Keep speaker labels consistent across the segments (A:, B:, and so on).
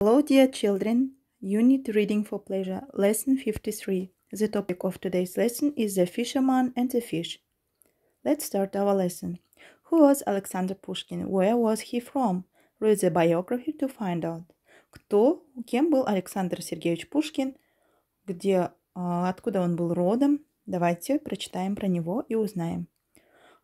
A: Hello, dear children. Unit Reading for Pleasure, Lesson 53. The topic of today's lesson is the fisherman and the fish. Let's start our lesson. Who was Alexander Pushkin? Where was he from? Read the biography to find out. Кто, кем был Александр Сергеевич Пушкин? Где, откуда он был родом? Давайте прочитаем про него и узнаем.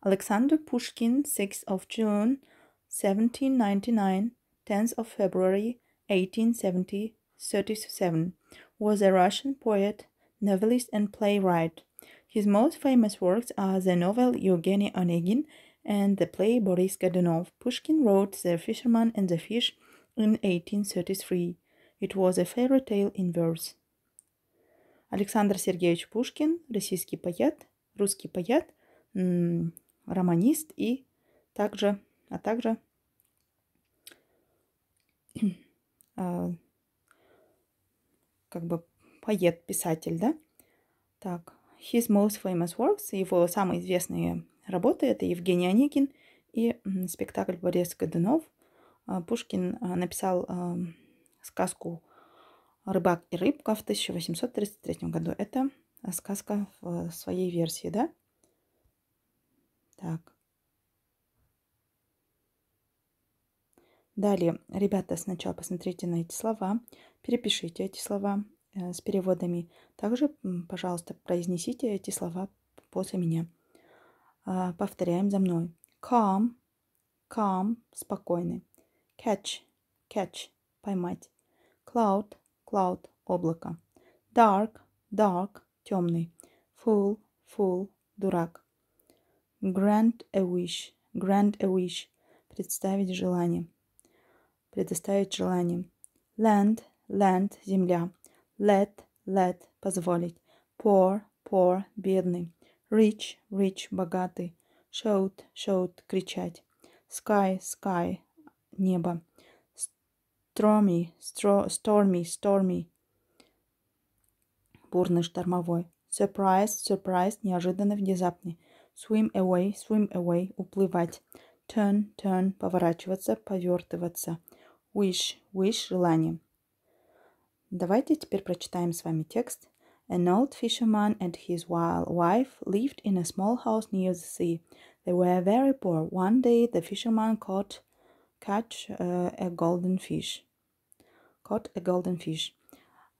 A: Alexander Pushkin, 6th of June, 1799, 10th of February, 1870 37, was a Russian poet, novelist, and playwright. His most famous works are the novel Yevgeny Onegin and the play Boris Godunov. Pushkin wrote The Fisherman and the Fish in 1833. It was a fairy tale in verse. Александр Сергеевич Пушкин, российский поэт, русский поэт, романист и также, а также А, как бы поэт, писатель, да? Так, his most famous works, его самые известные работы, это Евгений Онегин и спектакль «Борис Годунов». А, Пушкин а, написал сказку «Рыбак и рыбка» в 1833 году. Это сказка в своей версии, да? Так. Далее, ребята, сначала посмотрите на эти слова, перепишите эти слова э, с переводами. Также, пожалуйста, произнесите эти слова после меня. Э, повторяем за мной. Calm, calm, спокойный. Catch, catch, поймать. Cloud, cloud, облако. Dark, dark, темный. Fool, fool, дурак. Grant a wish, grant a wish, представить желание предоставить желание. Land – land – земля. Let – let – позволить. Poor – poor – бедный. Rich – rich – богатый. Shout – shout – кричать. Sky – sky – небо. Stormy – stormy – stormy – бурный штормовой. Surprise – surprise – неожиданно внезапный. Swim away – swim away – уплывать. Turn – turn – поворачиваться, повертываться. Wish, wish – желание. Давайте теперь прочитаем с вами текст. An old fisherman and his wife lived in a small house near the sea. They were very poor. One day the fisherman caught catch uh, a golden fish. Caught a golden fish.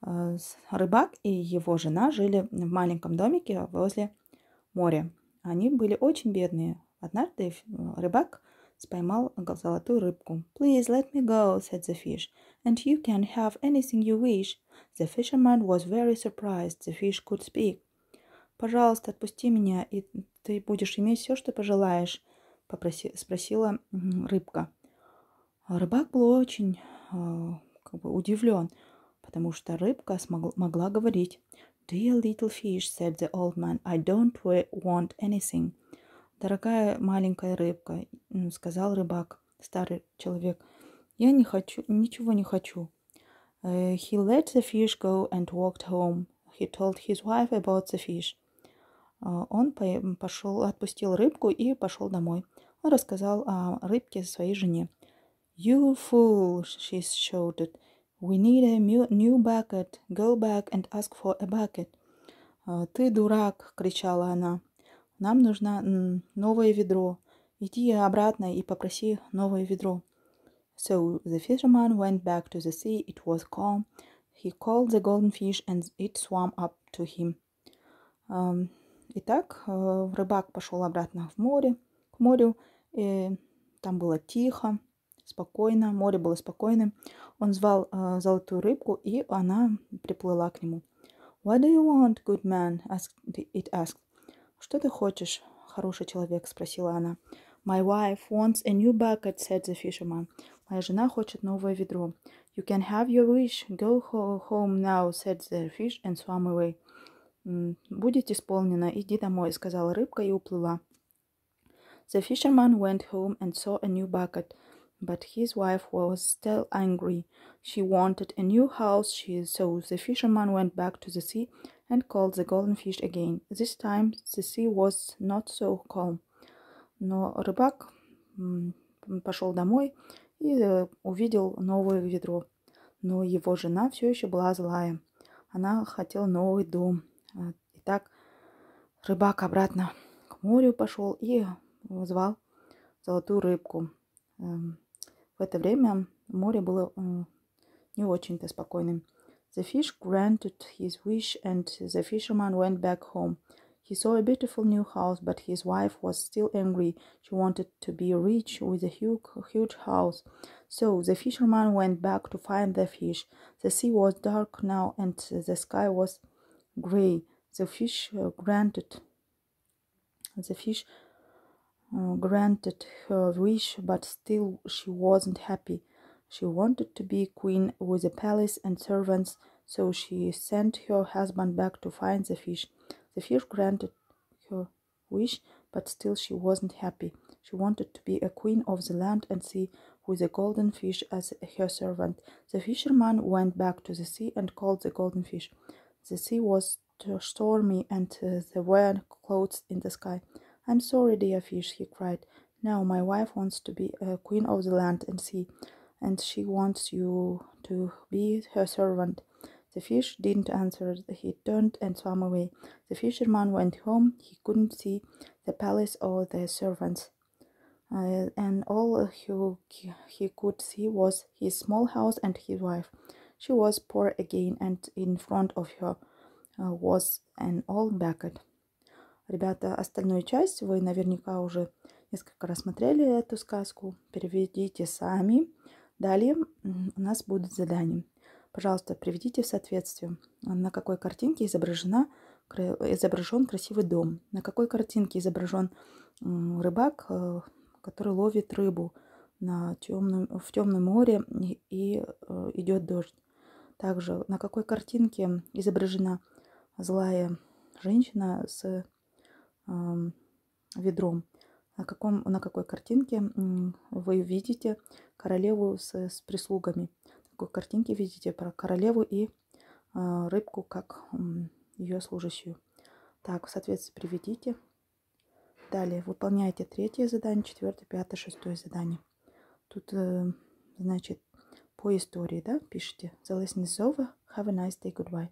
A: Uh, рыбак и его жена жили в маленьком домике возле моря. Они были очень бедные. Однажды э, рыбак споймал золотую рыбку. «Please let me go», said the fish, «and you can have anything you wish». The fisherman was very surprised. The fish could speak. «Пожалуйста, отпусти меня, и ты будешь иметь все, что пожелаешь», попроси, спросила рыбка. Рыбак был очень э, как бы удивлен, потому что рыбка смог, могла говорить. «Dear little fish», said the old man, «I don't want anything». «Дорогая маленькая рыбка», — сказал рыбак, старый человек, — «я не хочу, ничего не хочу». Uh, he let the fish go and walked home. He told his wife about the fish. Э, он пошел, отпустил рыбку и пошел домой. Он рассказал о рыбке своей жене. You fool, she shouted. We need a new bucket. Go back and ask for a bucket. «Э, ты дурак, кричала она. Нам нужно новое ведро. Иди обратно и попроси новое ведро. So the fisherman went back to the sea. It was calm. He called the golden fish and it swam up to him. Um, Итак, э, рыбак пошел обратно в море, к морю. И там было тихо, спокойно, море было спокойным. Он звал uh, золотую рыбку, и она приплыла к нему. What do you want, good man? asked it asked. «Что ты хочешь?» — хороший человек, — спросила она. «My wife wants a new bucket», — said the fisherman. «Моя жена хочет новое ведро». «You can have your wish. Go home now», — said the fish and swam away. «Будет исполнено. Иди домой», — сказала рыбка и уплыла. The fisherman went home and saw a new bucket, but his wife was still angry. She wanted a new house, she, so the fisherman went back to the sea and called the golden fish again. This time the sea was not so calm. Но рыбак пошел домой и э, увидел новое ведро. Но его жена все еще была злая. Она хотела новый дом. А, Итак, рыбак обратно к морю пошел и э, звал золотую рыбку. Эм, в это время море было не очень-то спокойным. The fish granted his wish, and the fisherman went back home. He saw a beautiful new house, but his wife was still angry. She wanted to be rich with a huge, huge house. So the fisherman went back to find the fish. The sea was dark now, and the sky was gray. The fish uh, granted. The fish uh, granted her wish, but still she wasn't happy. She wanted to be queen with a palace and servants, so she sent her husband back to find the fish. The fish granted her wish, but still she wasn't happy. She wanted to be a queen of the land and sea with a golden fish as her servant. The fisherman went back to the sea and called the golden fish. The sea was stormy and uh, there were clouds in the sky. I'm sorry, dear fish, he cried. Now my wife wants to be a uh, queen of the land and sea and she wants you to be her servant. The fish didn't answer. He turned and swam away. The fisherman went home. He couldn't see the palace or the servants. Uh, and all he, he could see was his small house and his wife. She was poor again, and in front of her uh, was an old bucket. Ребята, остальную часть вы наверняка уже несколько раз смотрели эту сказку. Переведите сами. Далее у нас будут задания. Пожалуйста, приведите в соответствие, на какой картинке изображена, изображен красивый дом, на какой картинке изображен рыбак, э, который ловит рыбу на темном, в темном море и, и э, идет дождь. Также на какой картинке изображена злая женщина с э, ведром. На, каком, на какой картинке вы видите королеву с, с прислугами. Такой картинки видите про королеву и э, рыбку, как э, ее служащую. Так, в соответствии приведите. Далее выполняйте третье задание, четвертое, пятое, шестое задание. Тут, э, значит, по истории, да, пишите. The lesson is Have a nice day. Goodbye.